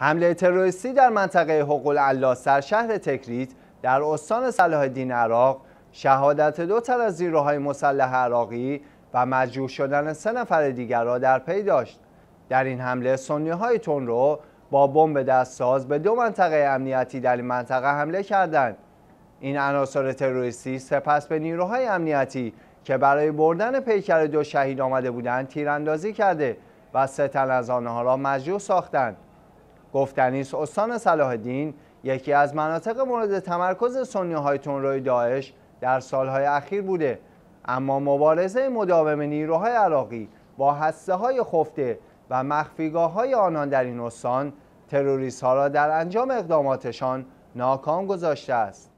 حمله تروریستی در منطقه حقول الله شهر تکریت در استان صلاح الدین عراق شهادت دو تر از نیروهای مسلح عراقی و مجروح شدن سه نفر دیگر را در پی داشت در این حمله سنی های تون با بمب ساز به دو منطقه امنیتی در این منطقه حمله کردند این عناصر تروریستی سپس به نیروهای امنیتی که برای بردن پیکر دو شهید آمده بودند تیراندازی کرده و سه تن از آنها را مجروح ساختند گفتنیست استان صلاح الدین یکی از مناطق مورد تمرکز سنی های تنروی داعش در سالهای اخیر بوده اما مبارزه مداوم نیروهای عراقی با حسه های خفته و مخفیگاه های آنان در این استان تروریست ها را در انجام اقداماتشان ناکام گذاشته است